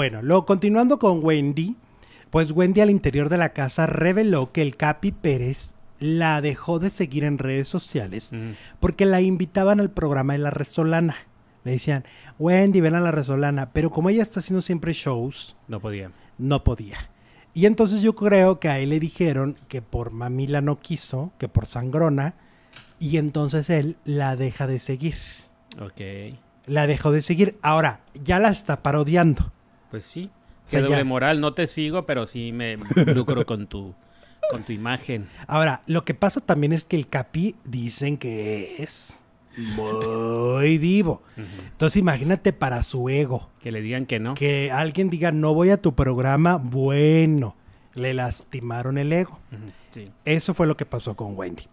Bueno, luego continuando con Wendy, pues Wendy al interior de la casa reveló que el Capi Pérez la dejó de seguir en redes sociales mm. porque la invitaban al programa de la Solana, Le decían, Wendy, ven a la Solana, Pero como ella está haciendo siempre shows. No podía. No podía. Y entonces yo creo que a él le dijeron que por mamila no quiso, que por sangrona. Y entonces él la deja de seguir. Ok. La dejó de seguir. Ahora, ya la está parodiando. Pues sí. Qué moral, no te sigo, pero sí me lucro con tu con tu imagen. Ahora, lo que pasa también es que el Capi dicen que es muy divo. Entonces imagínate para su ego. Que le digan que no. Que alguien diga, no voy a tu programa, bueno, le lastimaron el ego. Eso fue lo que pasó con Wendy.